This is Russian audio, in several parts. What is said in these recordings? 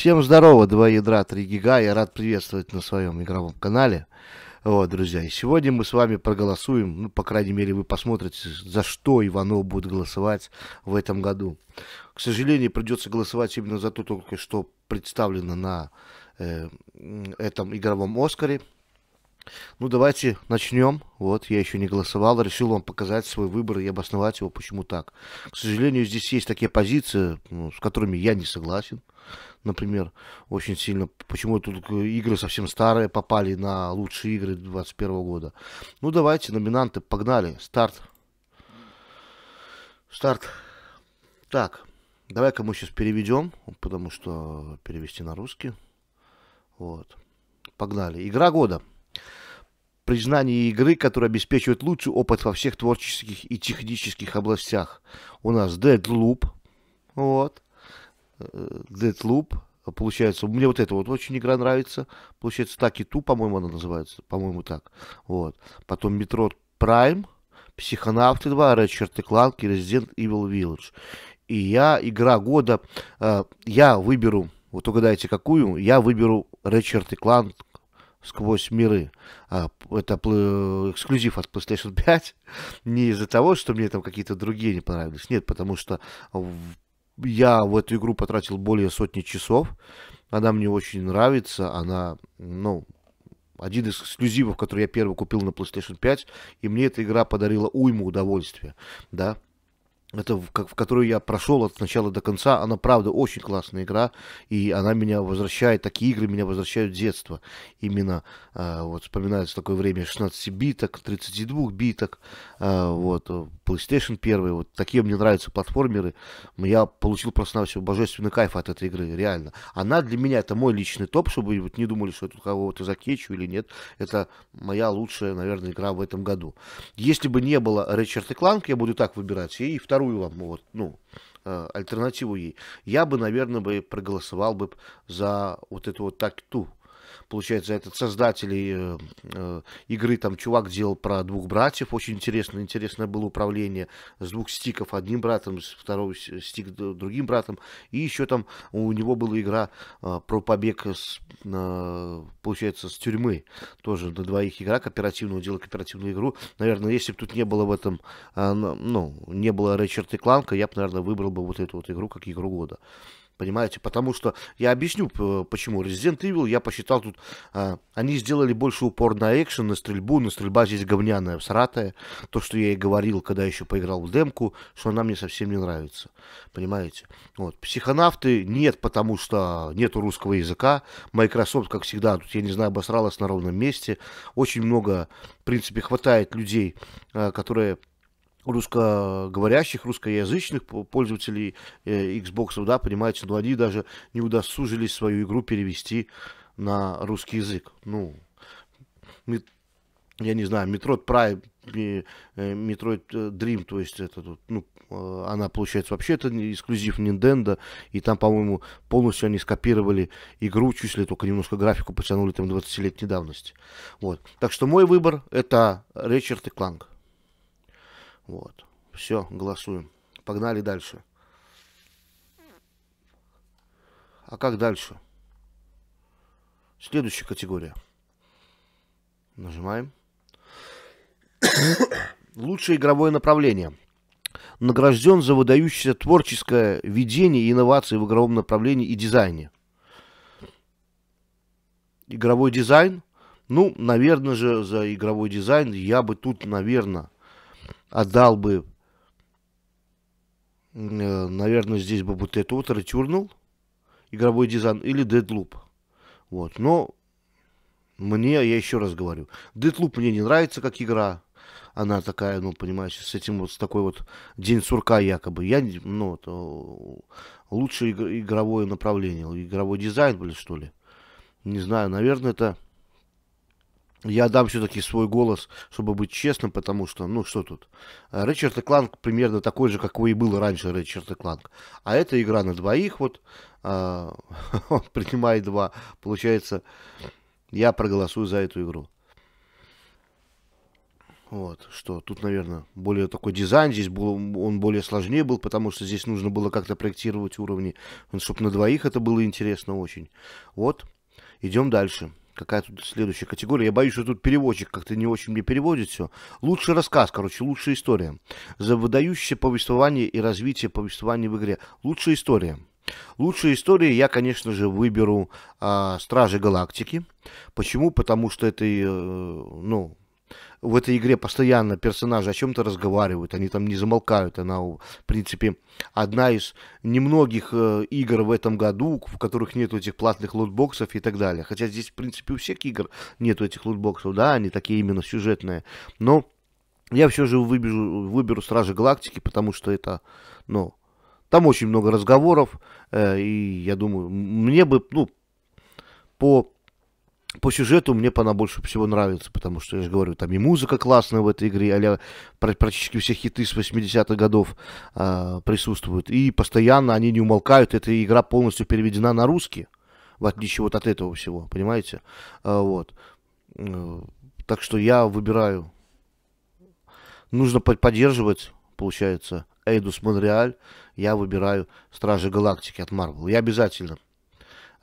Всем здорово, два ядра, три гига. Я рад приветствовать на своем игровом канале. Вот, друзья, и сегодня мы с вами проголосуем, ну, по крайней мере, вы посмотрите, за что Иванов будет голосовать в этом году. К сожалению, придется голосовать именно за то, только что представлено на э, этом игровом Оскаре. Ну, давайте начнем. Вот, я еще не голосовал, решил вам показать свой выбор и обосновать его, почему так. К сожалению, здесь есть такие позиции, ну, с которыми я не согласен например, очень сильно. Почему тут э, игры совсем старые попали на лучшие игры 2021 года? Ну, давайте, номинанты, погнали. Старт. Старт. Так, давай-ка мы сейчас переведем, потому что перевести на русский. Вот. Погнали. Игра года признание игры, которая обеспечивает лучший опыт во всех творческих и технических областях. У нас Deadloop, вот, Deadloop, получается, мне вот эта вот очень игра нравится, получается, так и ту, по-моему, она называется, по-моему, так, вот. Потом Metro Prime, Психонавты 2, Рэчерт и Кланк и Resident Evil Village. И я, игра года, э, я выберу, вот угадайте какую, я выберу Рэчерт и Кланк сквозь миры. А, это эксклюзив от PlayStation 5. Не из-за того, что мне там какие-то другие не понравились. Нет, потому что я в эту игру потратил более сотни часов. Она мне очень нравится. Она, ну, один из эксклюзивов, который я первый купил на PlayStation 5, и мне эта игра подарила уйму удовольствия, да, это в, как, в которую я прошел от начала до конца. Она, правда, очень классная игра, и она меня возвращает, такие игры меня возвращают в детство. Именно, э, вот, вспоминается такое время 16 биток, 32 биток, э, вот, PlayStation 1, вот, такие мне нравятся платформеры. Я получил просто на все божественный кайф от этой игры, реально. Она для меня, это мой личный топ, чтобы вы не думали, что я тут кого-то закечу или нет. Это моя лучшая, наверное, игра в этом году. Если бы не было Ричард и Кланк, я буду так выбирать. И второй вторую вам, ну вот, ну, э, альтернативу ей, я бы, наверное, бы проголосовал бы за вот эту вот так ту получается, этот создатель э, э, игры, там чувак делал про двух братьев, очень интересно, интересное было управление с двух стиков одним братом, с второго стик другим братом, и еще там у него была игра э, про побег, с, получается, с тюрьмы, тоже на двоих игра кооперативного, делал кооперативную игру, наверное, если бы тут не было в этом, ну, не было Рэчард и Кланка, я бы, наверное, выбрал бы вот эту вот игру как игру года. Понимаете? Потому что я объясню, почему. Resident Evil, я посчитал тут, а, они сделали больше упор на экшен, на стрельбу, но стрельба здесь говняная, всратая. То, что я и говорил, когда еще поиграл в демку, что она мне совсем не нравится. Понимаете? Вот. Психонавты нет, потому что нету русского языка. Microsoft, как всегда, тут, я не знаю, обосралась на ровном месте. Очень много, в принципе, хватает людей, а, которые русскоговорящих, русскоязычных пользователей э, Xbox, да, понимаете, но ну, они даже не удосужились свою игру перевести на русский язык. Ну, я не знаю, Metroid Prime, э, Metroid э, Dream, то есть это тут, ну, она получается вообще это эксклюзив Nintendo, и там, по-моему, полностью они скопировали игру, чуть ли только немножко графику потянули там 20-летней давности. Вот. Так что мой выбор это Ричард и Кланг. Вот. Все, голосуем. Погнали дальше. А как дальше? Следующая категория. Нажимаем. Лучшее игровое направление. Награжден за выдающееся творческое видение и инновации в игровом направлении и дизайне. Игровой дизайн. Ну, наверное же, за игровой дизайн я бы тут, наверное, отдал бы, э, наверное, здесь бы вот это вот Returnal, игровой дизайн, или Deadloop. Вот, но мне, я еще раз говорю, Deadloop мне не нравится как игра, она такая, ну, понимаешь, с этим вот, с такой вот день сурка якобы. Я, ну, вот, лучшее игровое направление, игровой дизайн, блин, что ли. Не знаю, наверное, это я дам все-таки свой голос, чтобы быть честным, потому что, ну что тут, э, Ричард и Кланк примерно такой же, какой и был раньше Ричард и Кланк. А это игра на двоих, вот, а, он принимает два. Получается, я проголосую за эту игру. Вот, что тут, наверное, более такой дизайн, здесь был, он более сложнее был, потому что здесь нужно было как-то проектировать уровни, чтобы на двоих это было интересно очень. Вот, идем дальше какая тут следующая категория. Я боюсь, что тут переводчик как-то не очень мне переводит все. Лучший рассказ, короче, лучшая история. За выдающееся повествование и развитие повествования в игре. Лучшая история. Лучшие истории я, конечно же, выберу э, Стражи Галактики. Почему? Потому что это, э, ну, в этой игре постоянно персонажи о чем-то разговаривают, они там не замолкают. Она, в принципе, одна из немногих э, игр в этом году, в которых нету этих платных лотбоксов и так далее. Хотя здесь, в принципе, у всех игр нету этих лотбоксов да, они такие именно сюжетные. Но я все же выбежу, выберу Стражи Галактики, потому что это, ну, там очень много разговоров, э, и я думаю, мне бы, ну, по по сюжету мне она больше всего нравится, потому что, я же говорю, там и музыка классная в этой игре, а практически все хиты с 80-х годов э, присутствуют, и постоянно они не умолкают, эта игра полностью переведена на русский, в отличие вот от этого всего, понимаете? Э, вот. Э, так что я выбираю. Нужно поддерживать, получается, Эйдус Монреаль, я выбираю Стражи Галактики от Марвел. Я обязательно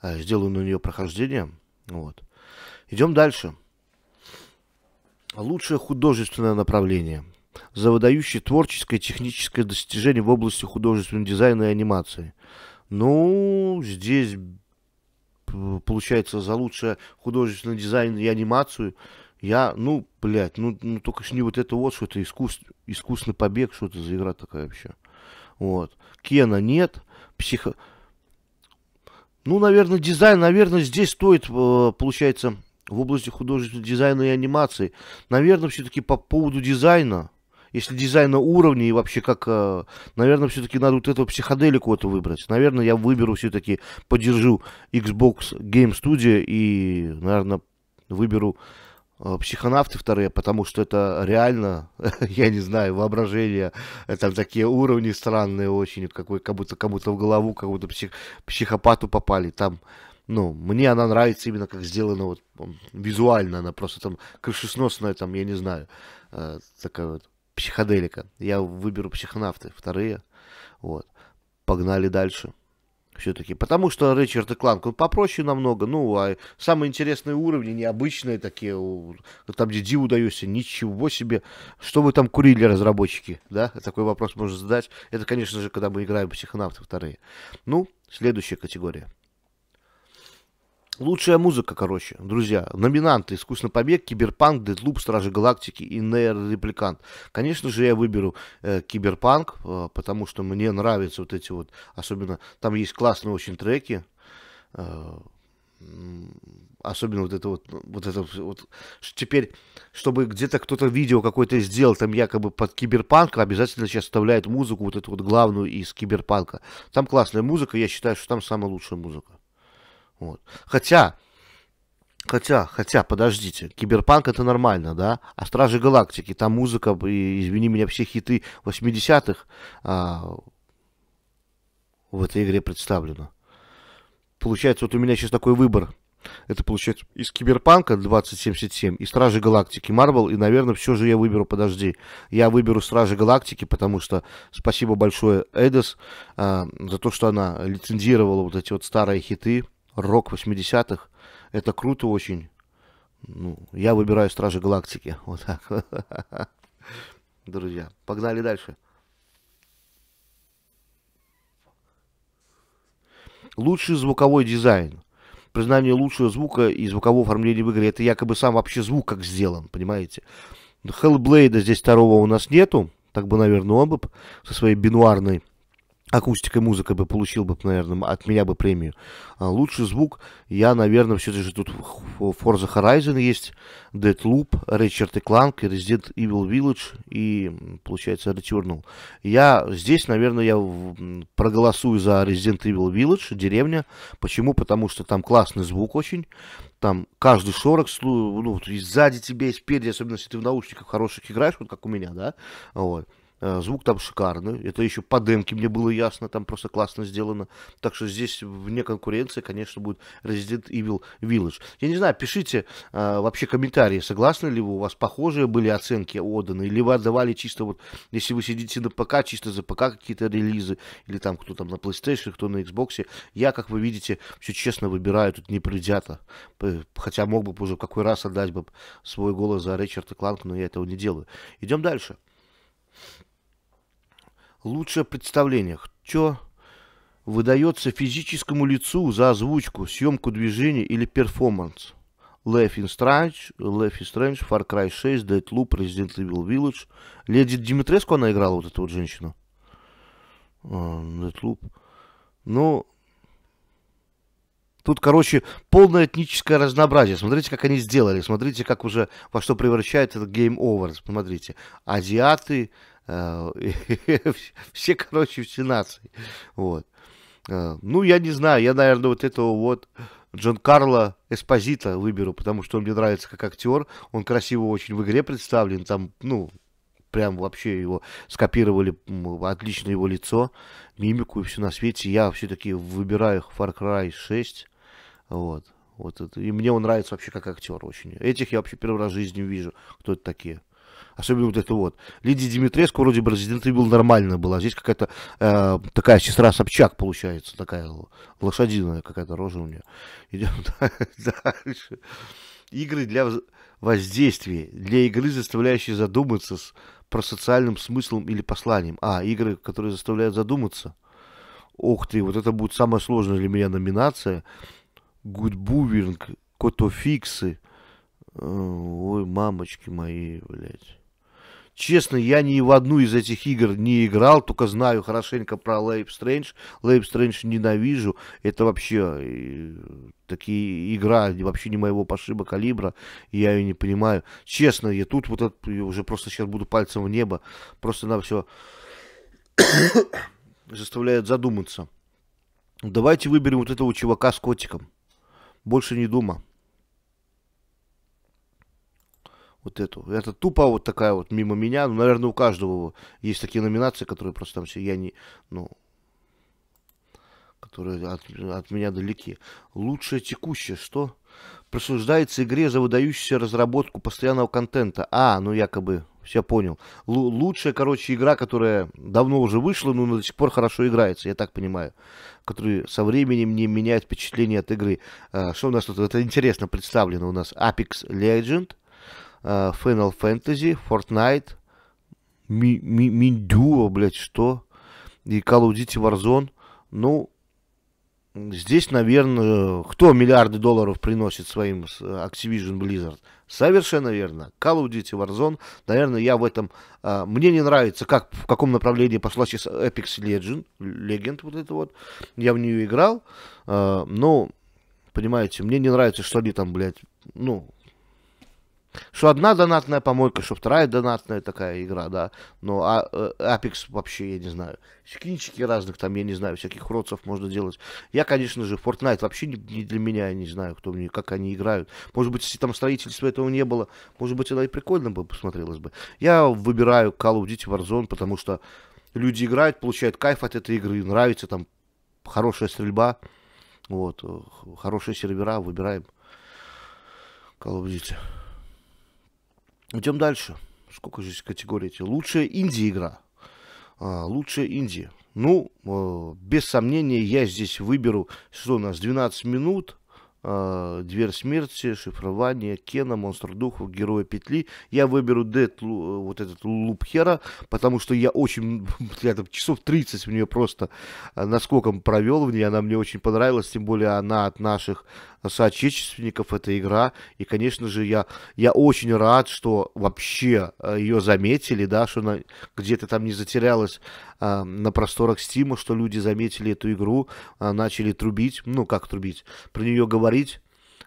э, сделаю на нее прохождение, вот. Идем дальше. Лучшее художественное направление. За выдающее творческое и техническое достижение в области художественного дизайна и анимации. Ну, здесь э, получается за лучшее художественный дизайн и анимацию. Я, ну, блядь, ну, ну только ж не вот это вот, что это искус, искусственный побег, что это за игра такая вообще. Вот. Кена нет, психо... Ну, наверное, дизайн, наверное, здесь стоит, э, получается, в области художественного дизайна и анимации. Наверное, все-таки по поводу дизайна, если дизайна уровня и вообще как, э, наверное, все-таки надо вот этого психоделику это выбрать. Наверное, я выберу все-таки, поддержу Xbox Game Studio и, наверное, выберу э, психонавты вторые, потому что это реально, я не знаю, воображение, это такие уровни странные очень, какой, как будто кому-то в голову, как будто псих, психопату попали, там ну, мне она нравится именно как сделана вот визуально, она просто там крышесносная, там, я не знаю, э, такая вот психоделика. Я выберу психонавты, вторые, вот. Погнали дальше все-таки. Потому что Ричард и Кланк, он попроще намного. Ну, а самые интересные уровни, необычные такие, там, где Диву даешься, ничего себе. Что вы там курили, разработчики, да? Такой вопрос можно задать. Это, конечно же, когда мы играем психонавты вторые. Ну, следующая категория. Лучшая музыка, короче, друзья. Номинанты «Искусственный побег», «Киберпанк», дедлуп, «Стражи Галактики» и нейр Конечно же, я выберу э, «Киберпанк», э, потому что мне нравятся вот эти вот, особенно, там есть классные очень треки, э, особенно вот это вот, вот это вот, теперь, чтобы где-то кто-то видео какое-то сделал, там якобы под киберпанк, обязательно сейчас вставляет музыку, вот эту вот главную из киберпанка. Там классная музыка, я считаю, что там самая лучшая музыка. Вот. Хотя, хотя, хотя, подождите, Киберпанк это нормально, да? А Стражи Галактики, там музыка, и, извини меня, все хиты 80-х а, в этой игре представлена. Получается, вот у меня сейчас такой выбор. Это получается из Киберпанка 2077 и Стражи Галактики Марвел. И, наверное, все же я выберу, подожди, я выберу Стражи Галактики, потому что спасибо большое Эдес э, а, за то, что она лицензировала вот эти вот старые хиты рок 80-х. Это круто очень. Ну, я выбираю Стражи Галактики. Вот так. Друзья, погнали дальше. Лучший звуковой дизайн. Признание лучшего звука и звукового оформления в игре. Это якобы сам вообще звук как сделан, понимаете? Хеллблейда здесь второго у нас нету. Так бы, наверное, он бы со своей бинуарной акустика и музыка бы получил бы, наверное, от меня бы премию. А лучший звук, я, наверное, все же тут Forza Horizon есть, Deadloop, Richard и Clank, Resident Evil Village и, получается, Returnal. Я здесь, наверное, я проголосую за Resident Evil Village, деревня. Почему? Потому что там классный звук очень, там каждый шорох, ну, сзади тебе, и спереди, особенно если ты в наушниках хороших играешь, вот как у меня, да, вот Э, звук там шикарный. Это еще по демке мне было ясно. Там просто классно сделано. Так что здесь вне конкуренции, конечно, будет Resident Evil Village. Я не знаю, пишите э, вообще комментарии, согласны ли вы, у вас похожие были оценки отданы, или вы отдавали чисто вот, если вы сидите на ПК, чисто за ПК какие-то релизы, или там кто там на PlayStation, кто на Xbox. Я, как вы видите, все честно выбираю, тут не придято, Хотя мог бы уже какой раз отдать бы свой голос за Ричарда Кланка, но я этого не делаю. Идем дальше лучшее о представлениях. Чё выдается физическому лицу за озвучку, съемку движения или перформанс. Life in Strange, Life is Strange, Far Cry 6, Deadloop, Resident Evil Village. Леди Димитреску она играла, вот эту вот женщину. А, Deadloop. Ну, тут, короче, полное этническое разнообразие. Смотрите, как они сделали. Смотрите, как уже во что превращается этот Game Over. Смотрите. Азиаты, Э, все, короче, все нации. Вот. Э, ну, я не знаю, я, наверное, вот этого вот Джон Карла Эспозита выберу, потому что он мне нравится как актер, он красиво очень в игре представлен, там, ну, прям вообще его скопировали, отлично его лицо, мимику и все на свете. Я все-таки выбираю Far Cry 6, вот. Вот это. И мне он нравится вообще как актер очень. Этих я вообще первый раз в жизни вижу, кто это такие особенно вот это вот. Лидия Димитреску вроде бы Resident Evil нормально была, здесь какая-то э, такая сестра Собчак получается, такая лошадиная какая-то рожа у нее. Идем дальше. Игры для воздействия, для игры, заставляющие задуматься с, про социальным смыслом или посланием. А, игры, которые заставляют задуматься. Ох ты, вот это будет самая сложная для меня номинация. Гудбувинг, Котофиксы. Э, ой, мамочки мои, блядь. Честно, я ни в одну из этих игр не играл, только знаю хорошенько про Лейб Стрэндж. Лейб Стрэндж ненавижу. Это вообще э, такие игра вообще не моего пошиба калибра, я ее не понимаю. Честно, я тут вот этот, я уже просто сейчас буду пальцем в небо, просто на все заставляет задуматься. Давайте выберем вот этого чувака с котиком. Больше не дума. вот эту. Это тупо вот такая вот мимо меня. Ну, наверное, у каждого есть такие номинации, которые просто там все, я не, ну, которые от, от меня далеки. Лучшее текущее, что? Присуждается игре за выдающуюся разработку постоянного контента. А, ну якобы, все понял. Л- лучшая, короче, игра, которая давно уже вышла, но до сих пор хорошо играется, я так понимаю. которая со временем не меняет впечатление от игры. А, что у нас тут? Это интересно представлено у нас. Apex Legend. Э, Final Fantasy, Fortnite, Миндюо, блядь, что? И Call of Duty Warzone. Ну, здесь, наверное, кто миллиарды долларов приносит своим э, Activision Blizzard? Совершенно верно. Call of Duty Warzone, наверное, я в этом... Э, мне не нравится, как, в каком направлении пошла сейчас Apex Legend, Legend вот это вот. Я в нее играл, э, но, понимаете, мне не нравится, что они там, блядь, ну, что одна донатная помойка, что вторая донатная такая игра, да. Но а, э, Apex вообще, я не знаю. Скинчики разных там, я не знаю, всяких уродцев можно делать. Я, конечно же, Fortnite вообще не, не для меня, я не знаю, кто мне, как они играют. Может быть, если там строительства этого не было, может быть, это и прикольно бы посмотрелось бы. Я выбираю Call of Duty Warzone, потому что люди играют, получают кайф от этой игры, нравится там хорошая стрельба, вот, э, хорошие сервера, выбираем Call of Duty. Идем дальше. Сколько здесь категорий эти? Лучшая Индия игра. А, лучшая Индия. Ну, э, без сомнения, я здесь выберу, что у нас 12 минут. Э, Дверь смерти, шифрование, Кена, Монстр Духов, герои Петли. Я выберу Дэд, э, вот этот Лупхера, потому что я очень, я там часов 30 в нее просто э, наскоком провел в ней. Она мне очень понравилась, тем более она от наших соотечественников, эта игра. И, конечно же, я, я очень рад, что вообще ее заметили, да, что она где-то там не затерялась а, на просторах Стима, что люди заметили эту игру, а, начали трубить, ну как трубить, про нее говорить,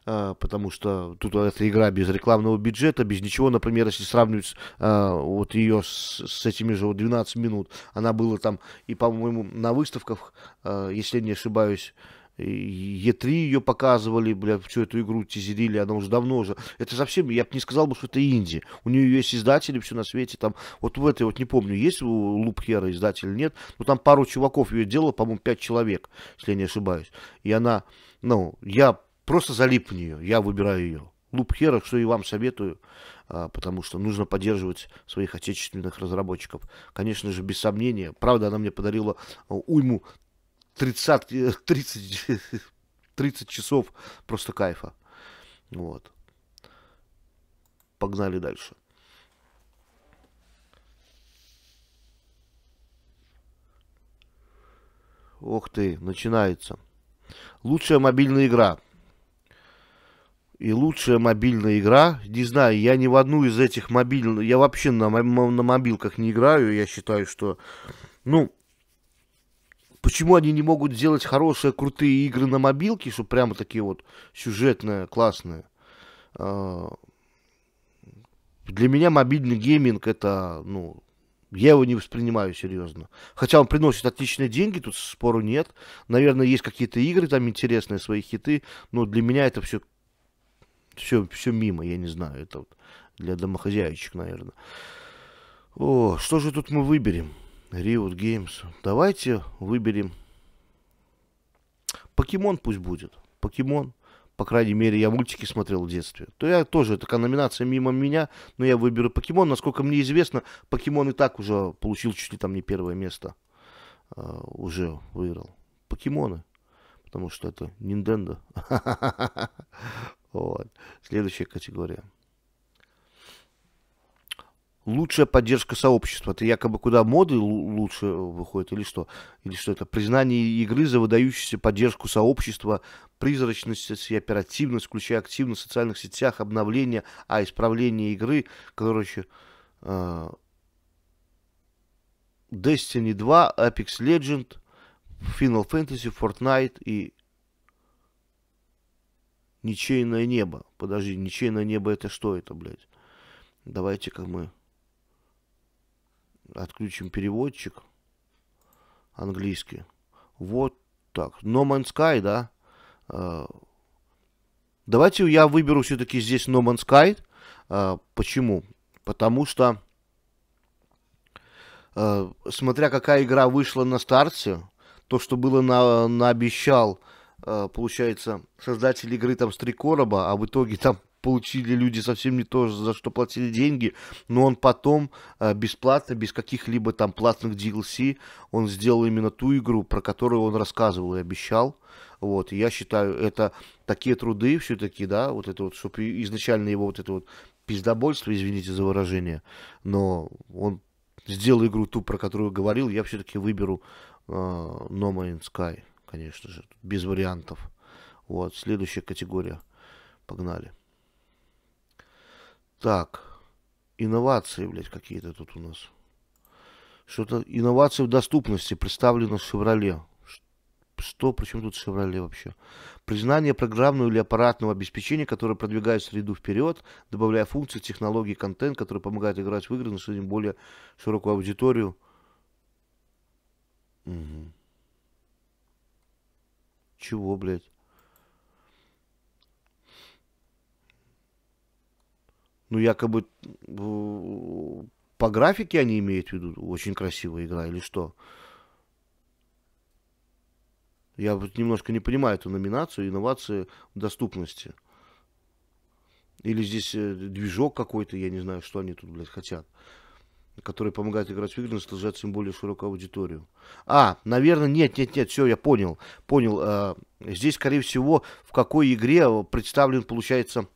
а, потому что тут эта игра без рекламного бюджета, без ничего, например, если сравнивать э, вот ее с, с этими же вот 12 минут, она была там и, по-моему, на выставках, э, если не ошибаюсь, Е3 ее показывали, бля, всю эту игру тизерили, она уже давно уже. Это совсем, я бы не сказал бы, что это инди. У нее есть издатели все на свете, там, вот в этой, вот не помню, есть у Лупхера издатель, нет, но там пару чуваков ее делало, по-моему, пять человек, если я не ошибаюсь. И она, ну, я просто залип в нее, я выбираю ее. Лупхера, что и вам советую, а, потому что нужно поддерживать своих отечественных разработчиков. Конечно же, без сомнения. Правда, она мне подарила а, уйму 30, 30, 30 часов просто кайфа. Вот. Погнали дальше. Ох ты, начинается. Лучшая мобильная игра. И лучшая мобильная игра, не знаю, я ни в одну из этих мобильных, я вообще на, на мобилках не играю, я считаю, что, ну, Почему они не могут сделать хорошие, крутые игры на мобилке, что прямо такие вот сюжетные, классные? А, для меня мобильный гейминг это, ну, я его не воспринимаю серьезно. Хотя он приносит отличные деньги, тут спору нет. Наверное, есть какие-то игры там интересные, свои хиты, но для меня это все, все, все мимо, я не знаю. Это вот для домохозяйчик, наверное. О, что же тут мы выберем? Riot Games. Давайте выберем Покемон пусть будет. Покемон. По крайней мере, я мультики смотрел в детстве. То я тоже, такая номинация мимо меня, но я выберу покемон. Насколько мне известно, покемон и так уже получил чуть ли там не первое место. Uh, уже выиграл. Покемоны. Потому что это Nintendo. вот. Следующая категория лучшая поддержка сообщества. Это якобы куда моды лучше э, выходят или что? Или что это? Признание игры за выдающуюся поддержку сообщества, призрачность э, и оперативность, включая активность в социальных сетях, обновления, а исправление игры, короче, э, Destiny 2, Apex Legend, Final Fantasy, Fortnite и Ничейное небо. Подожди, ничейное небо это что это, блядь? Давайте-ка мы Отключим переводчик английский. Вот так. No Man's Sky, да? А, давайте я выберу все-таки здесь No Man's Sky. А, почему? Потому что, а, смотря какая игра вышла на старте, то, что было на, наобещал, получается, создатель игры там с три короба, а в итоге там получили люди совсем не то, за что платили деньги, но он потом э, бесплатно, без каких-либо там платных DLC, он сделал именно ту игру, про которую он рассказывал и обещал. Вот, и я считаю, это такие труды все-таки, да, вот это вот, чтобы изначально его вот это вот пиздобольство, извините за выражение, но он сделал игру ту, про которую говорил, я все-таки выберу э, No Man's Sky, конечно же, без вариантов. Вот, следующая категория. Погнали. Так, инновации, блядь, какие-то тут у нас. Что-то инновации в доступности представлено в «Шевроле». Что, почему тут «Шевроле» вообще? Признание программного или аппаратного обеспечения, которое продвигает среду вперед, добавляя функции, технологии, контент, который помогает играть в игры, находить более широкую аудиторию. Угу. Чего, блядь? ну, якобы э, по графике они имеют в виду, очень красивая игра или что? Я вот немножко не понимаю эту номинацию, инновации в доступности. Или здесь э, движок какой-то, я не знаю, что они тут, блядь, хотят. Который помогает играть в игры, наслаждать тем более широкую аудиторию. А, наверное, нет, нет, нет, все, я понял. Понял. Э, здесь, скорее всего, в какой игре представлен, получается,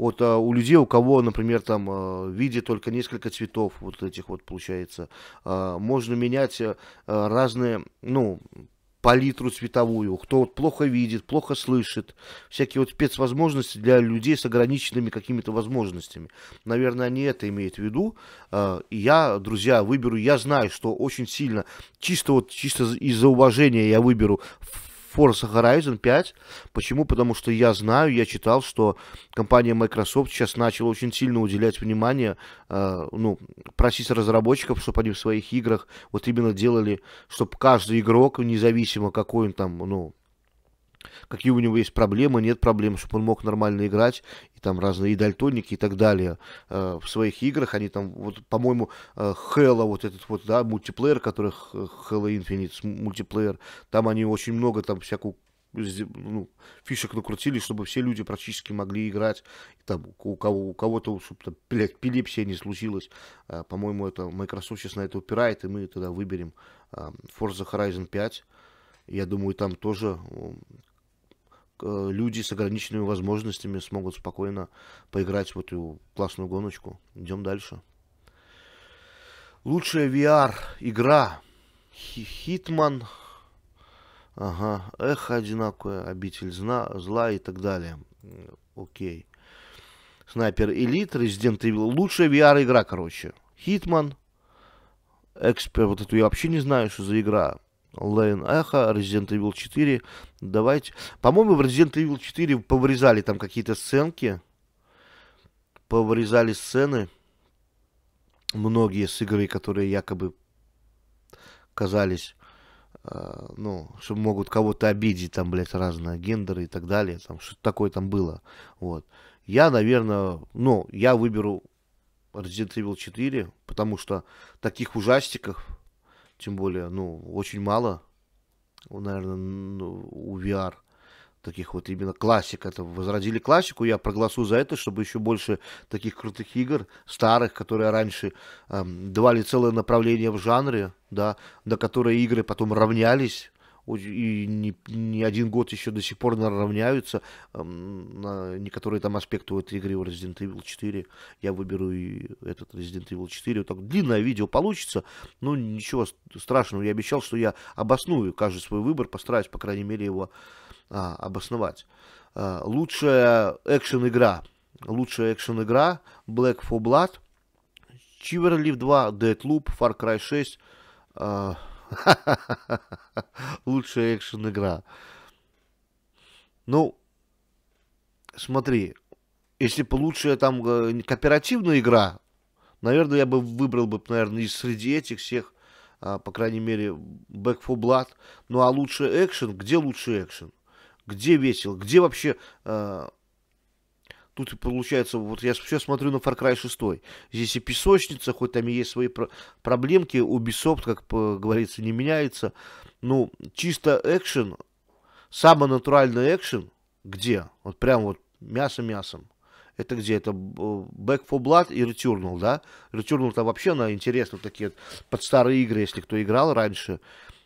вот а у людей, у кого, например, там а, в виде только несколько цветов вот этих вот получается, а, можно менять а, разные, ну, палитру цветовую, кто вот плохо видит, плохо слышит, всякие вот спецвозможности для людей с ограниченными какими-то возможностями. Наверное, они это имеют в виду. И я, друзья, выберу, я знаю, что очень сильно, чисто вот, чисто из-за уважения я выберу Forza Horizon 5. Почему? Потому что я знаю, я читал, что компания Microsoft сейчас начала очень сильно уделять внимание, э, ну, просить разработчиков, чтобы они в своих играх вот именно делали, чтобы каждый игрок, независимо какой он там, ну, какие у него есть проблемы, нет проблем, чтобы он мог нормально играть, и там разные и дальтоники и так далее. Э, в своих играх они там, вот, по-моему, э, Halo, вот этот вот, да, мультиплеер, который Halo Infinite, мультиплеер, там они очень много там всякую ну, фишек накрутили, чтобы все люди практически могли играть. И там у кого у кого-то, чтобы там, блядь, эпилепсия не случилась. А, по-моему, это Microsoft сейчас на это упирает, и мы тогда выберем а, Forza Horizon 5. Я думаю, там тоже Э, люди с ограниченными возможностями смогут спокойно поиграть в эту классную гоночку. Идем дальше. Лучшая VR-игра. Хитман. Ага. Эхо одинаковое. Обитель зна зла и так далее. Окей. Снайпер Элит, Resident Evil. Лучшая VR-игра, короче. Хитман. Экспер, вот эту я вообще не знаю, что за игра. Лайн Эхо, Resident Evil 4. Давайте. По-моему, в Resident Evil 4 поврезали там какие-то сценки. поврезали сцены. Многие с игры, которые якобы казались, э, ну, что могут кого-то обидеть, там, блядь, разные гендеры и так далее. Там что-то такое там было. Вот. Я, наверное, ну, я выберу Resident Evil 4, потому что таких ужастиков тем более, ну, очень мало, наверное, ну, у VR таких вот именно классик. Это возродили классику. Я проголосую за это, чтобы еще больше таких крутых игр, старых, которые раньше эм, давали целое направление в жанре, да, на которые игры потом равнялись и не, не один год еще до сих пор наравняются. На некоторые там аспекты у этой игры в Resident Evil 4. Я выберу и этот Resident Evil 4. Вот так длинное видео получится. но ничего страшного. Я обещал, что я обосную каждый свой выбор, постараюсь, по крайней мере, его а, обосновать. А, лучшая экшен-игра. Лучшая экшен-игра Black for Blood, Чиверлив 2, Deadloop, Far Cry 6, а, Лучшая экшен-игра. Ну, смотри, если бы лучшая там э, кооперативная игра, наверное, я бы выбрал бы, наверное, из среди этих всех, а, по крайней мере, Back for Blood. Ну а лучший экшен, где лучший экшен? Где весело? Где вообще э, тут получается, вот я сейчас смотрю на Far Cry 6. Здесь и песочница, хоть там и есть свои про- проблемки, Ubisoft, как говорится, не меняется. Ну, чисто экшен, самый натуральный экшен, где? Вот прям вот мясо-мясом. Это где? Это э, Back for Blood и Returnal, да? Returnal там вообще, она интересна, такие под старые игры, если кто играл раньше.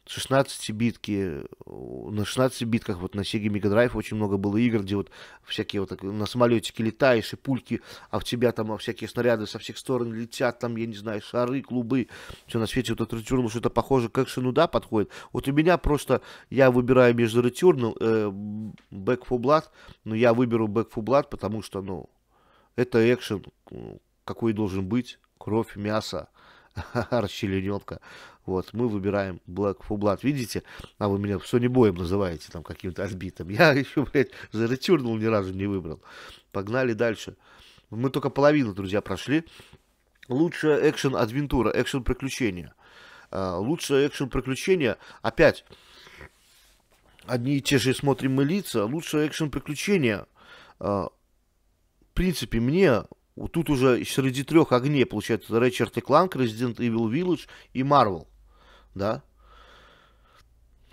16-битки, э, на 16 битках вот на Sega Mega Drive очень много было игр, где вот всякие вот так, на самолетике летаешь, и пульки, а в тебя там а всякие снаряды со всех сторон летят, там, я не знаю, шары, клубы, все на свете, вот этот Returnal что-то похоже как к ну да, подходит. Вот у меня просто, я выбираю между Returnal, э, Back for Blood, но я выберу Back for Blood, потому что, ну, это экшен, какой должен быть, кровь, мясо, расчлененка. Вот, мы выбираем Black for Blood. Видите? А вы меня Sony Боем называете, там, каким-то отбитым. Я еще, блядь, за ни разу не выбрал. Погнали дальше. Мы только половину, друзья, прошли. Лучшая экшен-адвентура, экшен-приключения. А, лучшее экшен-приключение, опять, одни и те же смотрим мы лица. Лучшее экшен-приключение, а, в принципе, мне вот тут уже среди трех огней, получается, Рэчард и Кланк, Resident Evil Village и Marvel. Да?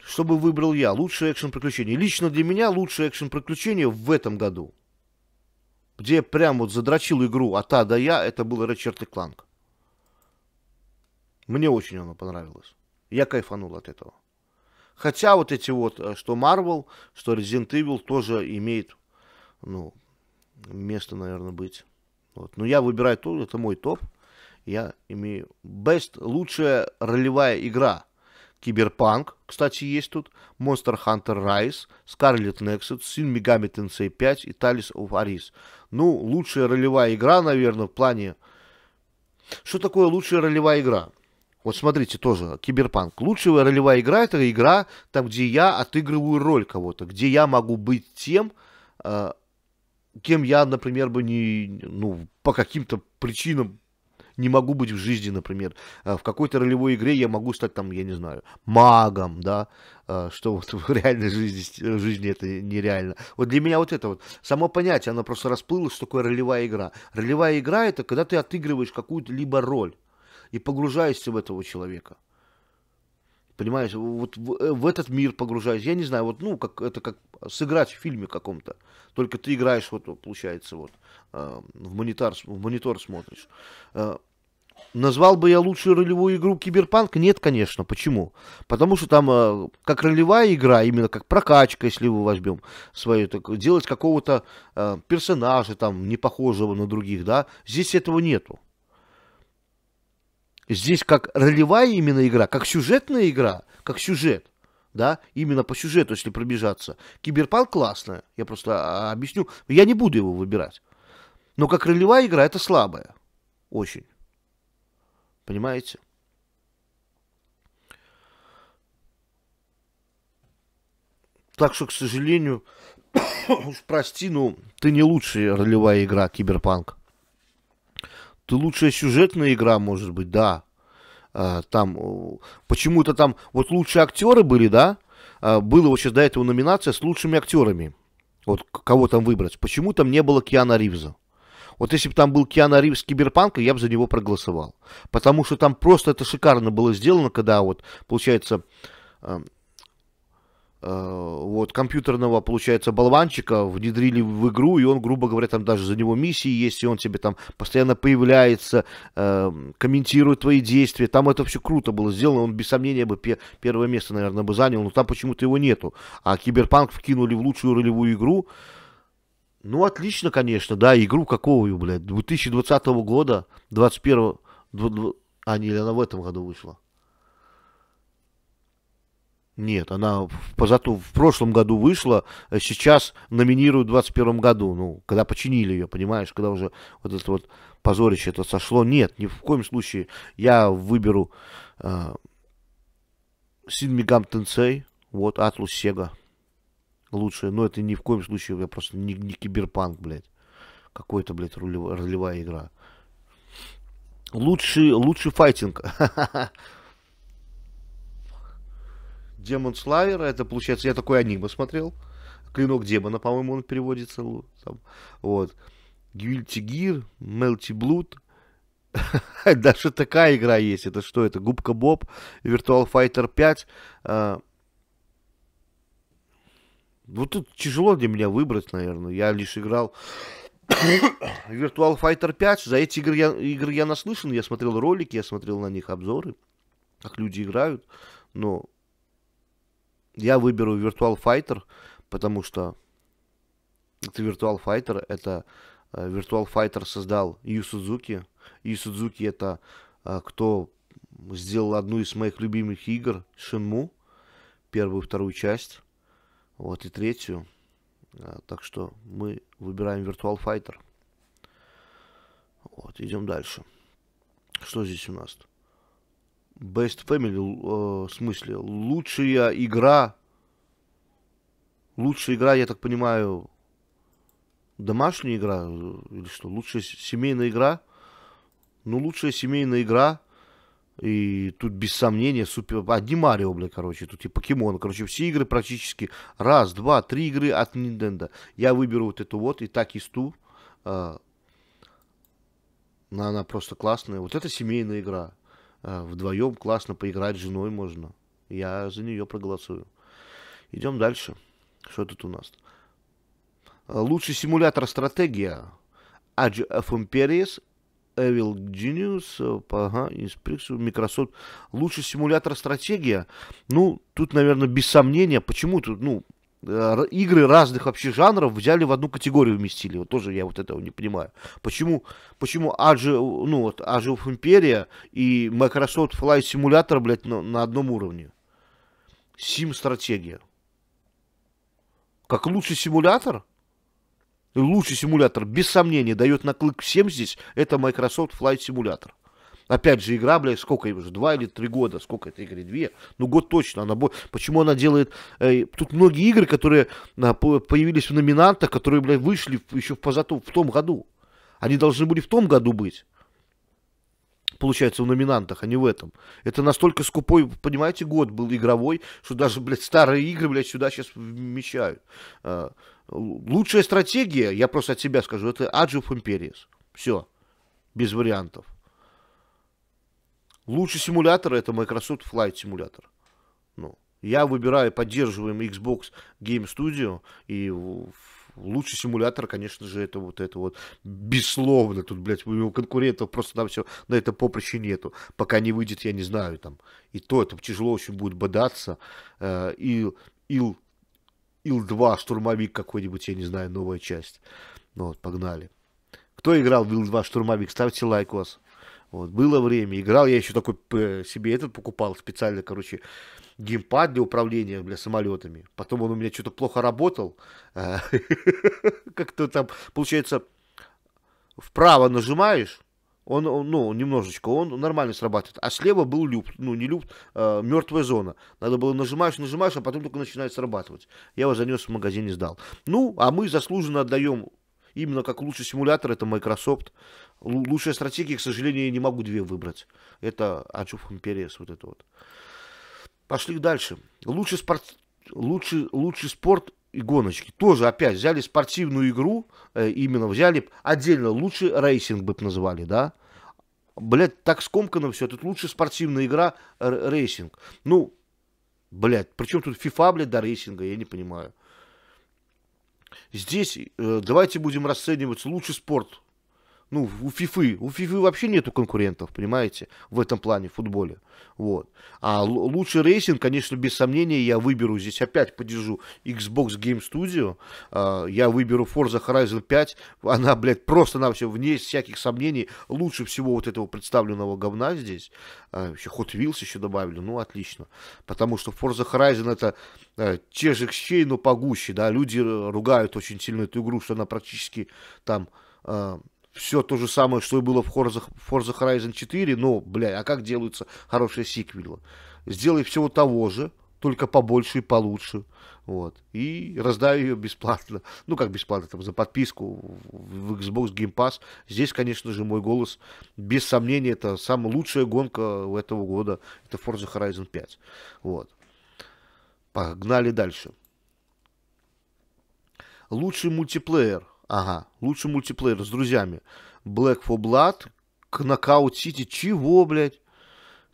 Что бы выбрал я? Лучшее экшен-приключение. Лично для меня лучшее экшен-приключение в этом году. Где прям вот задрочил игру от А до Я, это был Рэчард и Кланк. Мне очень оно понравилось. Я кайфанул от этого. Хотя вот эти вот, э, что Marvel, что Resident Evil тоже имеет, ну, место, наверное, быть. Вот. Но я выбираю то, это мой топ. Я имею best, лучшая ролевая игра. Киберпанк, кстати, есть тут. Monster Hunter Rise, Scarlet Nexus, Sin Megami Tensei 5 и Talis of Aris. Ну, лучшая ролевая игра, наверное, в плане... Что такое лучшая ролевая игра? Вот смотрите тоже, Киберпанк. Лучшая ролевая игра это игра, там, где я отыгрываю роль кого-то, где я могу быть тем, э, кем я, например, бы не, ну, по каким-то причинам не могу быть в жизни, например. А в какой-то ролевой игре я могу стать там, я не знаю, магом, да, а, что вот в реальной жизни, в жизни это нереально. Вот для меня вот это вот, само понятие, оно просто расплылось, что такое ролевая игра. Ролевая игра это когда ты отыгрываешь какую-то либо роль и погружаешься в этого человека – понимаешь, вот в, э, в этот мир погружаюсь. Я не знаю, вот, ну, как это как сыграть в фильме каком-то. Только ты играешь, вот, получается, вот, э, в, монитор, в монитор смотришь. Э, назвал бы я лучшую ролевую игру Киберпанк? Нет, конечно. Почему? Потому что там э, как ролевая игра, именно как прокачка, если мы возьмем свою, так, делать какого-то э, персонажа, там, не похожего на других, да, здесь этого нету здесь как ролевая именно игра, как сюжетная игра, как сюжет, да, именно по сюжету, если пробежаться. Киберпанк классная, я просто а, объясню, я не буду его выбирать. Но как ролевая игра это слабая, очень. Понимаете? Так что, к сожалению, уж прости, ну, ты не лучшая ролевая игра Киберпанк ты лучшая сюжетная игра, может быть, да. А, там почему-то там вот лучшие актеры были, да? А, было вообще до этого номинация с лучшими актерами. Вот кого там выбрать. Почему там не было Киана Ривза? Вот если бы там был Киана Ривз с Киберпанка, я бы за него проголосовал. Потому что там просто это шикарно было сделано, когда вот, получается, а, Э, вот, компьютерного, получается, болванчика внедрили в игру, и он, грубо говоря, там даже за него миссии есть, и он тебе там постоянно появляется, э, комментирует твои действия. Там это все круто было сделано, он без сомнения бы пе- первое место, наверное, бы занял, но там почему-то его нету. А Киберпанк вкинули в лучшую ролевую игру. Ну, отлично, конечно, да, игру какого, блядь, 2020 года, 21 а, не, она в этом году вышла. Нет, она в, позату, в прошлом году вышла, э, сейчас номинируют в 21 году, ну, когда починили ее, понимаешь, когда уже вот это вот позорище это сошло. Нет, ни в коем случае я выберу э, Син Мегам Тенсей, вот, Атлус Сега лучше, но это ни в коем случае, я просто не, не киберпанк, блядь, какой-то, блядь, разливая игра. Лучший, лучший файтинг. Демон Слайера, это получается, я такой аниме смотрел. Клинок демона, по-моему, он переводится. Ну, там, вот. Guilty Gear, Melty Blood. Даже такая игра есть. Это что? Это Губка Боб, Виртуал Файтер 5. А, вот тут тяжело для меня выбрать, наверное. Я лишь играл Virtual Fighter 5. За эти игры я, игры я наслышан. Я смотрел ролики, я смотрел на них обзоры, как люди играют. Но я выберу Virtual Fighter, потому что это Virtual Fighter, это э, Virtual Fighter создал Ю Судзуки. Ю Судзуки это э, кто сделал одну из моих любимых игр, Шинму, первую, вторую часть, вот и третью. Э, так что мы выбираем Virtual Fighter. Вот, идем дальше. Что здесь у нас? -то? Best Family, э, в смысле, лучшая игра, лучшая игра, я так понимаю, домашняя игра э, или что? Лучшая семейная игра? Ну, лучшая семейная игра. И тут без сомнения супер... Одни Марио, бля, короче, тут и покемоны. Короче, все игры практически раз, два, три игры от Nintendo. Я выберу вот эту вот и так и сту. А, она просто классная. Вот это семейная игра. Э, вдвоем классно поиграть с женой можно. Я за нее проголосую. Идем дальше. Что тут у нас? Э, лучший симулятор стратегия. Age of Empires, Evil Genius, э, ага, Insprixu, Microsoft. Лучший симулятор стратегия. Ну, тут, наверное, без сомнения. Почему тут, ну, Э, игры разных вообще жанров взяли в одну категорию вместили. Вот тоже я вот этого не понимаю. Почему, почему Age, ну, вот, Age of Imperia и Microsoft Flight Simulator, блядь, на, на одном уровне? Сим-стратегия. Как лучший симулятор? Лучший симулятор, без сомнения, дает наклык всем здесь, это Microsoft Flight Simulator. Опять же, игра, блядь, сколько ей уже, два или три года, сколько этой игры, две? Ну, год точно, она будет. Почему она делает... Э, тут многие игры, которые э, появились в номинантах, которые, блядь, вышли еще в позату, в том году. Они должны были в том году быть. Получается, в номинантах, а не в этом. Это настолько скупой, понимаете, год был игровой, что даже, блядь, старые игры, блядь, сюда сейчас вмещают. Э, лучшая стратегия, я просто от себя скажу, это Age of Empires. Все. Без вариантов. Лучший симулятор это Microsoft Flight Simulator. Ну, я выбираю, поддерживаем Xbox Game Studio, и лучший симулятор, конечно же, это вот это вот бессловно. Тут, блядь, у него конкурентов просто там все на это поприще нету. Пока не выйдет, я не знаю, там. И то это тяжело очень будет бодаться. Э, Ил, Ил, Ил-2, штурмовик какой-нибудь, я не знаю, новая часть. Ну вот, погнали. Кто играл в Ил-2 штурмовик? Ставьте лайк у вас. Вот, было время, играл, я еще такой э, себе этот покупал специально, короче, геймпад для управления для самолетами. Потом он у меня что-то плохо работал. А, как-то там, получается, вправо нажимаешь, он, ну, немножечко, он нормально срабатывает. А слева был люфт, ну, не люфт, а мертвая зона. Надо было нажимаешь, нажимаешь, а потом только начинает срабатывать. Я его занес в магазин и сдал. Ну, а мы заслуженно отдаем именно как лучший симулятор, это Microsoft лучшая стратегия, к сожалению, я не могу две выбрать. Это Ачуф Перес, вот это вот. Пошли дальше. Лучший спорт, лучший, лучший спорт и гоночки. Тоже опять взяли спортивную игру, э, именно взяли отдельно, лучший рейсинг бы назвали, да? блять так скомкано все. Тут лучше спортивная игра, э, рейсинг. Ну, блять, причем тут FIFA, блядь, до рейсинга, я не понимаю. Здесь э, давайте будем расценивать лучший спорт ну, у ФИФы. У ФИФы вообще нету конкурентов, понимаете, в этом плане, в футболе. Вот. А лучший рейсинг, конечно, без сомнения, я выберу, здесь опять поддержу Xbox Game Studio, а, я выберу Forza Horizon 5, она, блядь, просто на все, вне всяких сомнений, лучше всего вот этого представленного говна здесь. А, еще Hot Wheels еще добавили, ну, отлично. Потому что Forza Horizon это э, те же щей, но погуще, да, люди э, ругают очень сильно эту игру, что она практически там э, все то же самое, что и было в Forza, Forza Horizon 4, но, бля, а как делаются хорошие сиквелы? Сделай всего того же, только побольше и получше. Вот. И раздаю ее бесплатно. Ну, как бесплатно, там, за подписку в Xbox Game Pass. Здесь, конечно же, мой голос, без сомнения, это самая лучшая гонка этого года. Это Forza Horizon 5. Вот. Погнали дальше. Лучший мультиплеер. Ага. лучше мультиплеер с друзьями. Black for Blood, Knockout City. Чего, блядь?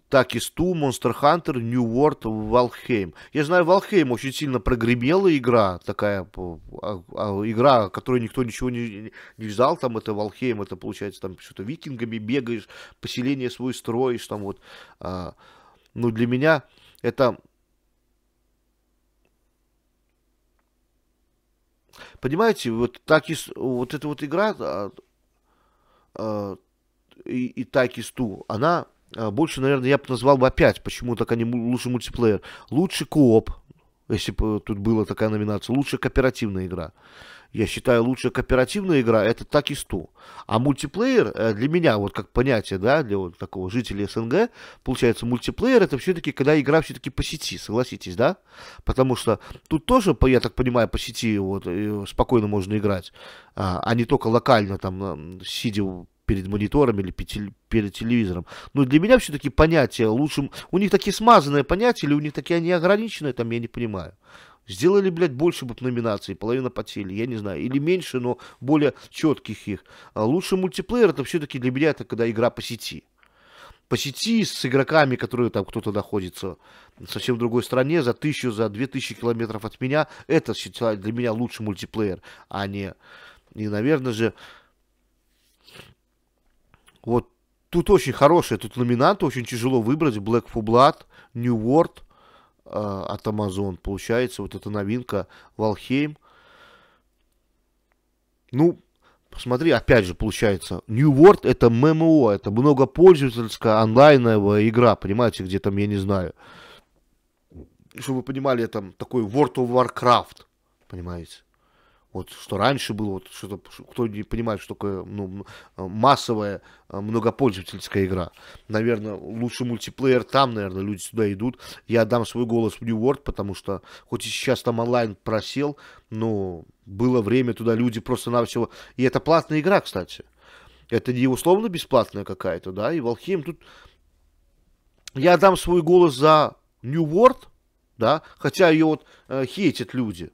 Так и Сту, Monster Hunter, New World, Valheim. Я знаю, Valheim очень сильно прогремела игра, такая а, а, игра, которой никто ничего не, не ждал, там это Valheim, это получается там что-то викингами бегаешь, поселение свое строишь, там вот. А. Ну, для меня это Понимаете, вот, так и, вот эта вот игра а, а, и, и так и сту, она а, больше, наверное, я бы назвал бы опять, почему так они лучше мультиплеер. Лучше кооп, если бы э, тут была такая номинация, лучшая кооперативная игра. Я считаю, лучшая кооперативная игра это так и сту А мультиплеер э, для меня, вот как понятие, да, для вот такого жителя СНГ, получается, мультиплеер это все-таки, когда игра все-таки по сети, согласитесь, да? Потому что тут тоже, я так понимаю, по сети вот э, спокойно можно играть, а, а не только локально там сидя перед монитором или перед телевизором. Но для меня все-таки понятие лучшим... У них такие смазанные понятия или у них такие они ограниченные, там я не понимаю. Сделали, блядь, больше бы номинаций, половина потели, я не знаю, или меньше, но более четких их. А лучший мультиплеер это все-таки для меня это когда игра по сети. По сети с игроками, которые там кто-то находится в совсем другой стране, за тысячу, за две тысячи километров от меня, это для меня лучший мультиплеер, а не... И, наверное же, вот тут очень хорошие, тут номинанты, очень тяжело выбрать. Black for Blood, New World э, от Amazon, получается, вот эта новинка Valheim. Ну, посмотри, опять же, получается, New World это ММО, это многопользовательская онлайновая игра, понимаете, где там, я не знаю. Чтобы вы понимали, это такой World of Warcraft, понимаете. Вот что раньше было, вот что-то, кто не понимает, что такое ну, э, массовая э, многопользовательская игра. Наверное, лучше мультиплеер там, наверное, люди сюда идут. Я дам свой голос в New World, потому что, хоть и сейчас там онлайн просел, но было время туда, люди просто-навсего... И это платная игра, кстати. Это не условно бесплатная какая-то, да, и Волхим тут... Я дам свой голос за New World, да, хотя ее вот э, хейтят люди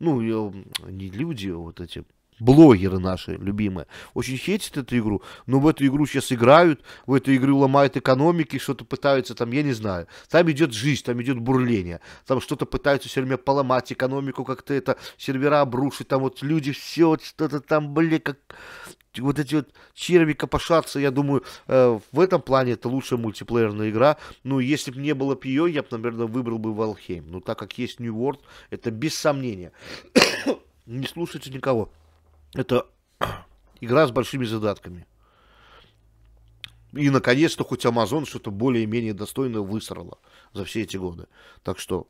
ну, э, не люди, а вот эти блогеры наши любимые, очень хейтят эту игру, но в эту игру сейчас играют, в эту игру ломают экономики, что-то пытаются там, я не знаю, там идет жизнь, там идет бурление, там что-то пытаются все время поломать экономику, как-то это, сервера обрушить, там вот люди все вот что-то там, блин, как вот эти вот черви копошатся, я думаю, э, в этом плане это лучшая мультиплеерная игра. Ну, если бы не было бы ее, я бы, наверное, выбрал бы Valheim. Но так как есть New World, это без сомнения. не слушайте никого. Это игра с большими задатками. И, наконец-то, хоть Amazon что-то более-менее достойное высрало за все эти годы. Так что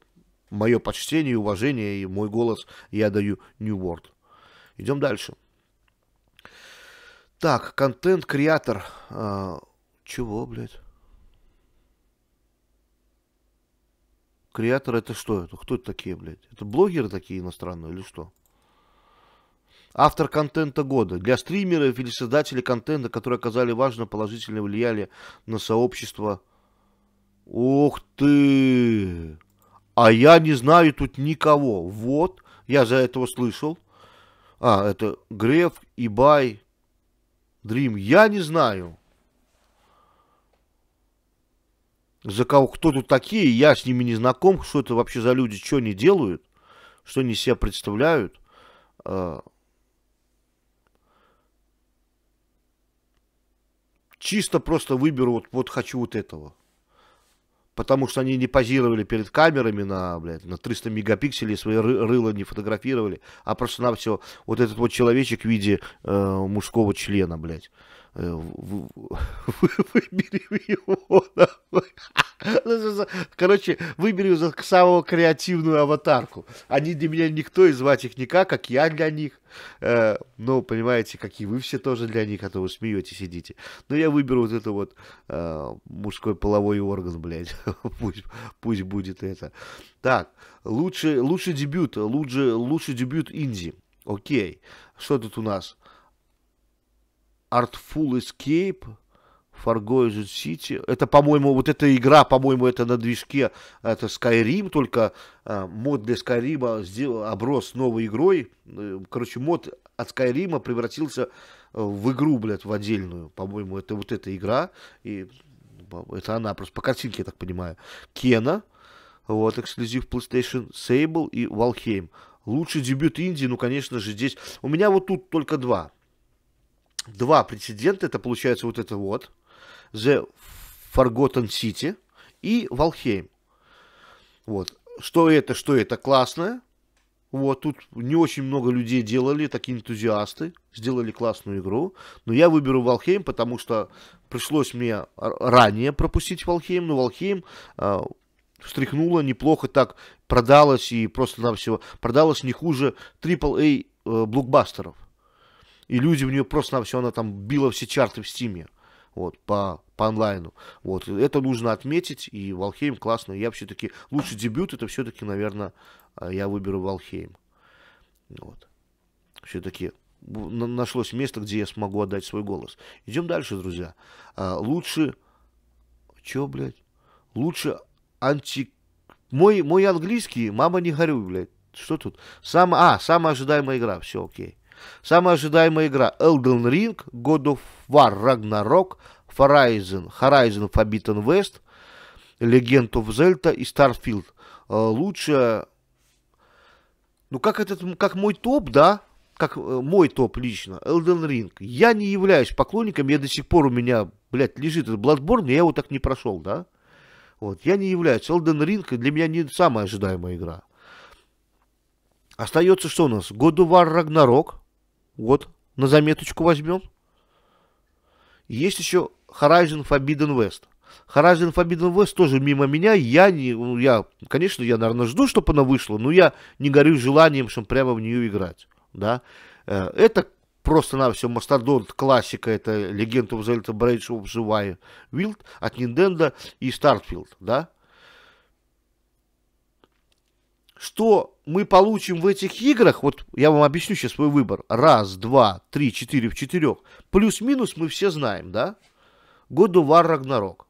мое почтение и уважение, и мой голос я даю New World. Идем дальше. Так, контент-креатор. А, чего, блядь? Креатор это что? Это кто это такие, блядь? Это блогеры такие иностранные или что? автор контента года для стримеров или создателей контента, которые оказали важное положительное влияние на сообщество. Ух ты! А я не знаю тут никого. Вот, я за этого слышал. А, это Греф, Ибай, Дрим. Я не знаю. За кого, кто тут такие, я с ними не знаком, что это вообще за люди, что они делают, что они себя представляют. А, чисто просто выберу, вот, вот хочу вот этого. Потому что они не позировали перед камерами на, блядь, на 300 мегапикселей, свои рыло не фотографировали, а просто на все вот этот вот человечек в виде э, мужского члена, блядь. Э, выбери его. Ну, короче, выбери самого креативную аватарку. Они для меня никто, и звать их никак, как я для них. Ну, понимаете, как и вы все тоже для них, а то вы смеетесь, сидите. Но я выберу вот это вот э, мужской половой орган, блядь. Пусть, пусть будет это. Так, лучший, лучший дебют, лучший, лучший дебют Инди. Окей, что тут у нас? Artful Escape, Fargo is City. Это, по-моему, вот эта игра, по-моему, это на движке, это Skyrim, только э, мод для Skyrim сделал, оброс новой игрой. Э, короче, мод от Skyrim превратился в игру, блядь, в отдельную. По-моему, это вот эта игра. И это она, просто по картинке, я так понимаю. Кена, вот, эксклюзив PlayStation, Sable и Valheim. Лучший дебют Индии, ну, конечно же, здесь... У меня вот тут только два два прецедента. Это получается вот это вот. The Forgotten City и Valheim. Вот. Что это, что это классное. Вот, тут не очень много людей делали, такие энтузиасты, сделали классную игру. Но я выберу Valheim потому что пришлось мне ранее пропустить Valheim но Valheim э, встряхнула неплохо так, продалась и просто-навсего продалась не хуже AAA э, блокбастеров и люди в нее просто на все она там била все чарты в стиме, вот, по, по онлайну. Вот, это нужно отметить, и Валхейм классно. Я все-таки, лучший дебют, это все-таки, наверное, э, я выберу Валхейм. Вот. Все-таки нашлось место, где я смогу отдать свой голос. Идем дальше, друзья. А, лучше... Че, блядь? Лучше анти... Мой, мой английский, мама не горюй, блядь. Что тут? Сам... А, самая ожидаемая игра. Все, окей. Самая ожидаемая игра Elden Ring, God of War Ragnarok, Horizon, Horizon Forbidden West, Legend of Zelda и Starfield. Э, Лучше, Ну, как этот, как мой топ, да, как э, мой топ лично, Elden Ring. Я не являюсь поклонником, я до сих пор у меня, блядь, лежит этот Bloodborne, я его так не прошел, да? Вот, я не являюсь. Elden Ring для меня не самая ожидаемая игра. Остается что у нас? God of War Ragnarok, вот, на заметочку возьмем. Есть еще Horizon Forbidden West. Horizon Forbidden West тоже мимо меня. Я не, ну, я, конечно, я, наверное, жду, чтобы она вышла, но я не горю желанием, чтобы прямо в нее играть. Да? Э, это просто на все мастодонт, классика, это Legend of Zelda Breath of the Wild от Nintendo и Starfield, да? что мы получим в этих играх, вот я вам объясню сейчас свой выбор. Раз, два, три, четыре в четырех. Плюс-минус мы все знаем, да? Году Вар Рагнарок.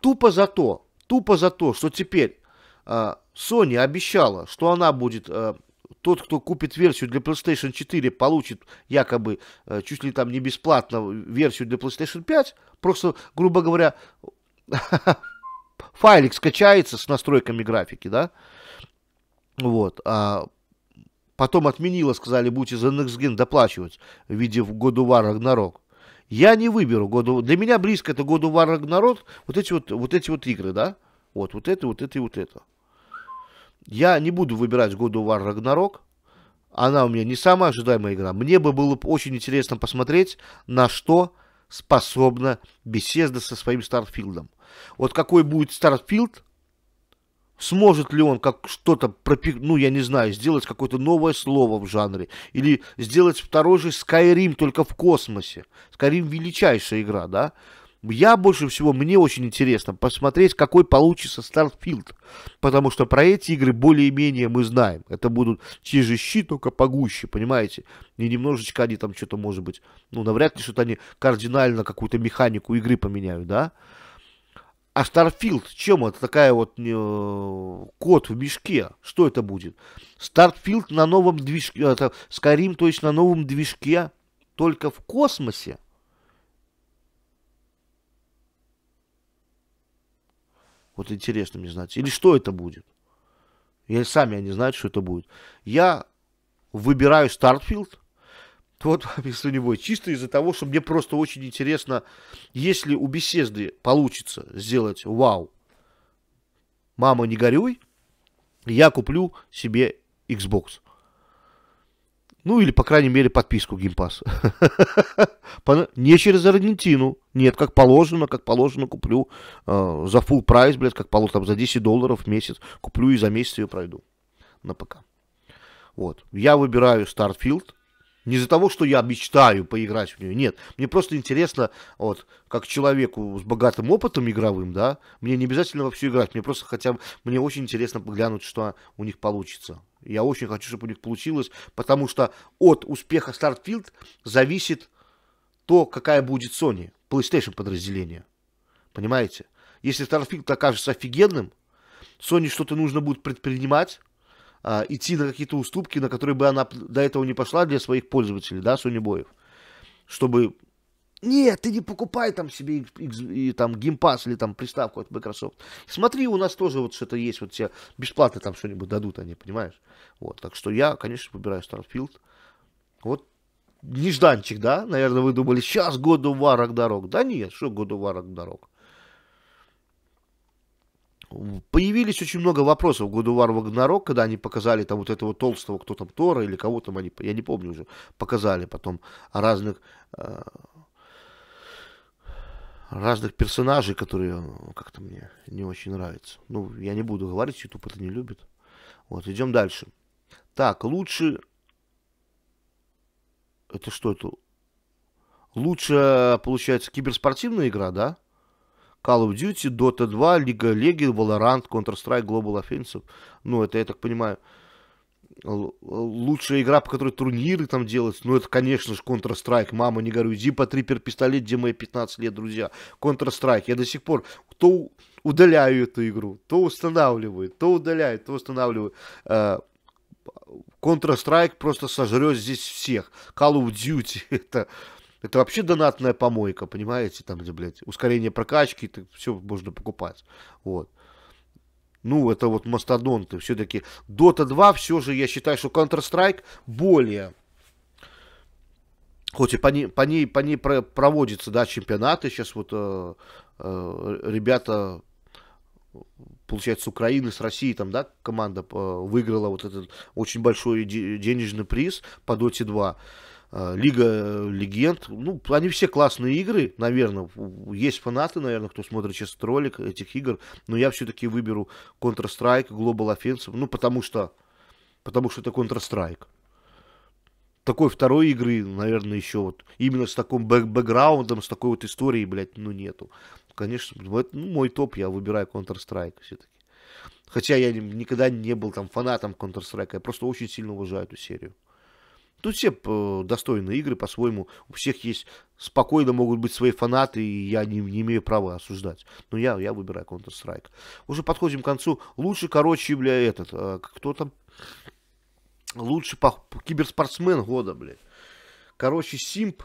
Тупо за то, тупо за то, что теперь э, Sony обещала, что она будет э, тот, кто купит версию для PlayStation 4, получит якобы а, чуть ли там не бесплатно версию для PlayStation 5. Просто, грубо говоря, файлик скачается с настройками графики, да, вот, а потом отменила, сказали, будете за Next Gen доплачивать в виде God of War Ragnarok. Я не выберу God of... Для меня близко это God of War Ragnarok, вот эти вот, вот эти вот игры, да, вот, вот это, вот это и вот это. Я не буду выбирать God of War Ragnarok, она у меня не самая ожидаемая игра. Мне бы было очень интересно посмотреть, на что способна беседа со своим Старфилдом. Вот какой будет стартфилд, сможет ли он как что-то пропих, ну я не знаю, сделать какое-то новое слово в жанре или сделать второй же Skyrim только в космосе. Skyrim величайшая игра, да? Я больше всего, мне очень интересно посмотреть, какой получится Starfield, потому что про эти игры более-менее мы знаем. Это будут те же щи, только погуще, понимаете? И немножечко они там что-то, может быть, ну, навряд ли что-то они кардинально какую-то механику игры поменяют, да? А Старфилд, чем это такая вот э, кот в мешке? Что это будет? Старфилд на новом движке, это Скарим, то есть на новом движке, только в космосе. Вот интересно мне знать. Или что это будет? Я сами они знают, что это будет. Я выбираю Стартфилд, вот если не будет. Чисто из-за того, что мне просто очень интересно, если у беседы получится сделать вау, мама, не горюй, я куплю себе Xbox. Ну или, по крайней мере, подписку Game Pass. Не через Аргентину. Нет, как положено, как положено куплю э, за full прайс, блядь, как положено, за 10 долларов в месяц. Куплю и за месяц ее пройду на ПК. Вот. Я выбираю Starfield не из-за того, что я мечтаю поиграть в нее, нет. Мне просто интересно, вот, как человеку с богатым опытом игровым, да, мне не обязательно во все играть, мне просто хотя бы, мне очень интересно поглянуть, что у них получится. Я очень хочу, чтобы у них получилось, потому что от успеха Starfield зависит то, какая будет Sony, PlayStation подразделение. Понимаете? Если Starfield окажется офигенным, Sony что-то нужно будет предпринимать, а, идти на какие-то уступки, на которые бы она до этого не пошла для своих пользователей, да, Сонибоев. Чтобы нет, ты не покупай там себе и, и, и, там геймпас или там приставку от Microsoft. Смотри, у нас тоже вот что-то есть, вот тебе бесплатно там что-нибудь дадут они, понимаешь? Вот, так что я, конечно, выбираю Starfield. Вот нежданчик, да? Наверное, вы думали, сейчас God варок дорог, Да нет, что году варок дорог. Появились очень много вопросов в году Вар Вагнарок, когда они показали там вот этого толстого, кто там Тора или кого там они, я не помню уже, показали потом разных э, разных персонажей, которые э, как-то мне не очень нравятся. Ну, я не буду говорить, YouTube это не любит. Вот, идем дальше. Так, лучше... Это что это? Лучше, получается, киберспортивная игра, да? Call of Duty, Dota 2, Лига Леги, Valorant, Counter-Strike, Global Offensive. Ну, это, я так понимаю, лучшая игра, по которой турниры там делать. Ну, это, конечно же, Counter-Strike. Мама, не горюй. Зипа, трипер, пистолет, где мои 15 лет, друзья. Counter-Strike. Я до сих пор то удаляю эту игру, то устанавливаю, то удаляю, то устанавливаю. Э, Counter-Strike просто сожрет здесь всех. Call of Duty это это вообще донатная помойка, понимаете, там, где, блядь, ускорение прокачки, это все можно покупать. Вот. Ну, это вот мастодонты. Все-таки Dota 2 все же, я считаю, что Counter-Strike более... Хоть и по ней, по ней, по ней проводятся, да, чемпионаты. Сейчас вот э, э, ребята, получается, с Украины, с России, там, да, команда э, выиграла вот этот очень большой денежный приз по Dota 2. Э, Лига легенд. Ну, они все классные игры, наверное. Есть фанаты, наверное, кто смотрит сейчас ролик этих игр. Но я все-таки выберу Counter-Strike, Global Offensive. Ну, потому что... Потому что это Counter-Strike. Такой второй игры, наверное, еще вот именно с таким бэк бэкграундом, с такой вот историей, блядь, ну нету. Конечно, вот, ну, ну, мой топ, я выбираю Counter-Strike все-таки. Хотя я никогда не был там фанатом Counter-Strike, я просто очень сильно уважаю эту серию. Тут ну, все э, достойные игры по-своему. У всех есть спокойно могут быть свои фанаты, и я не, не имею права осуждать. Но я, я выбираю Counter-Strike. Уже подходим к концу. Лучше, короче, бля, этот, а, кто там? Лучше по, по киберспортсмен года, блядь. Короче, Симп.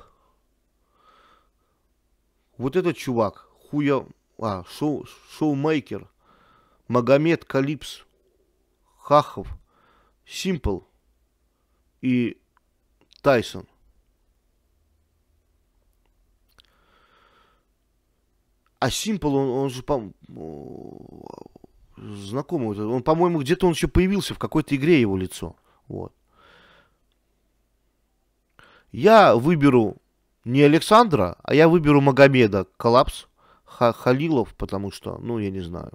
Вот этот чувак, хуя... А, шоу, шоумейкер. Магомед Калипс. Хахов. Симпл. И Тайсон. А Симпл, он, он же, по знакомый, он, по-моему, где-то он еще появился в какой-то игре его лицо. Вот. Я выберу не Александра, а я выберу Магомеда Коллапс Халилов, потому что, ну, я не знаю.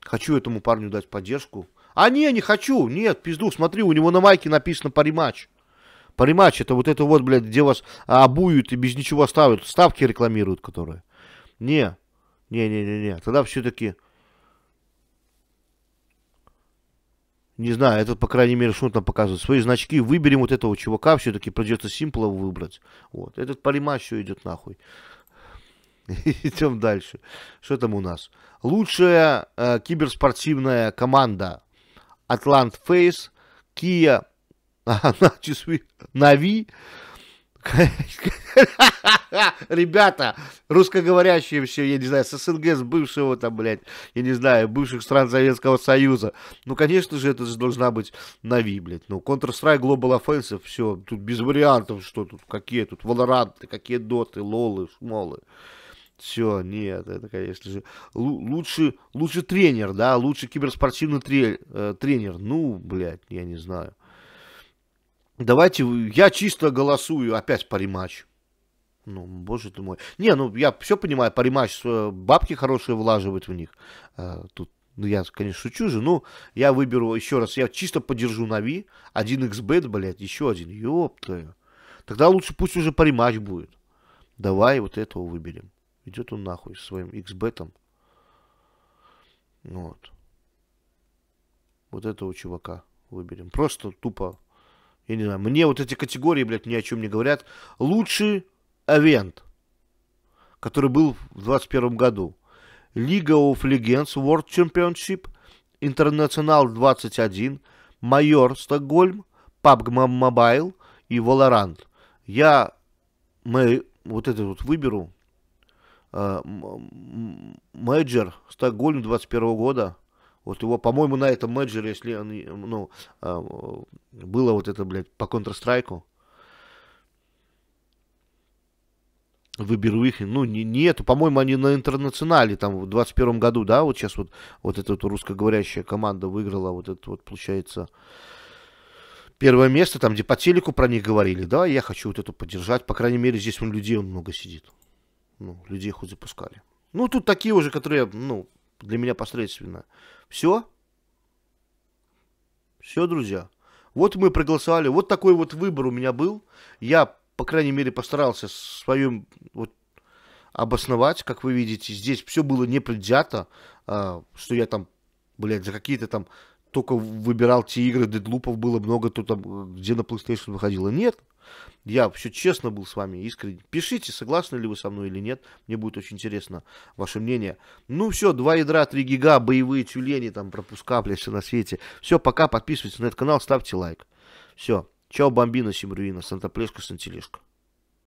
Хочу этому парню дать поддержку. А не, не хочу, нет, пизду, смотри, у него на майке написано париматч. Париматч это вот это вот, блядь, где вас обуют и без ничего ставят, ставки рекламируют, которые. Не, не, не, не, не, тогда все-таки... Не знаю, этот, по крайней мере, что он там показывает. Свои значки выберем вот этого чувака, все-таки придется симпла выбрать. Вот, этот париматч все идет нахуй. Идем дальше. Что там у нас? Лучшая э, киберспортивная команда Атлант Фейс, Kia Нави. Ребята, русскоговорящие все, я не знаю, с СНГ, с бывшего там, блядь, я не знаю, бывших стран Советского Союза. Ну, конечно же, это же должна быть Нави, блядь. Ну, Counter-Strike Global Offensive, все, тут без вариантов, что тут, какие тут, Valorant, какие доты, лолы, шмолы. Все, нет, это, конечно же, лучше, лучше тренер, да, лучше киберспортивный э, тренер. Ну, блядь, я не знаю. Давайте, я чисто голосую опять по рематчу. Ну, боже ты мой. Не, ну, я все понимаю, по рематч э, бабки хорошие влаживать в них. А, тут ну, я, конечно, шучу же, но я выберу еще раз, я чисто подержу Нави, 1xbet, блядь, еще один, ёпта. Тогда лучше пусть уже париматч будет. Давай вот этого выберем. Идет он нахуй своим X-бетом. Ну вот. Вот этого чувака выберем. Просто тупо, я не знаю, мне вот эти категории, блядь, ни о чем не говорят. Лучший эвент, который был в 21 году. Лига of Legends World Championship, Интернационал 21, Майор Стокгольм, PUBG Mobile и Valorant. Я мы, вот это вот выберу, Э, Мэджер Стокгольм 21 года. Вот его, по-моему, на этом Мэджере, если он, ну, э, было вот это, блядь, по Counter-Strike. Выберу их. Ну, не, не По-моему, они на интернационале там в 21 году, да, вот сейчас вот, вот эта вот русскоговорящая команда выиграла вот это вот, получается, первое место, там, где по телеку про них говорили. Да, я хочу вот эту поддержать. По крайней мере, здесь у людей много сидит ну, людей хоть запускали. Ну, тут такие уже, которые, ну, для меня посредственно. Все. Все, друзья. Вот мы проголосовали. Вот такой вот выбор у меня был. Я, по крайней мере, постарался своим вот обосновать, как вы видите. Здесь все было непредвзято, э, а, что я там, блядь, за какие-то там только выбирал те игры, дедлупов было много, то там, э, где на PlayStation выходило. Нет, я все честно был с вами, искренне. Пишите, согласны ли вы со мной или нет. Мне будет очень интересно ваше мнение. Ну все, два ядра, 3 гига, боевые тюлени, там пропуска, блядь, все на свете. Все, пока, подписывайтесь на этот канал, ставьте лайк. Все, чао, бомбина, симруина, Санта сантаплешка, сантелешка.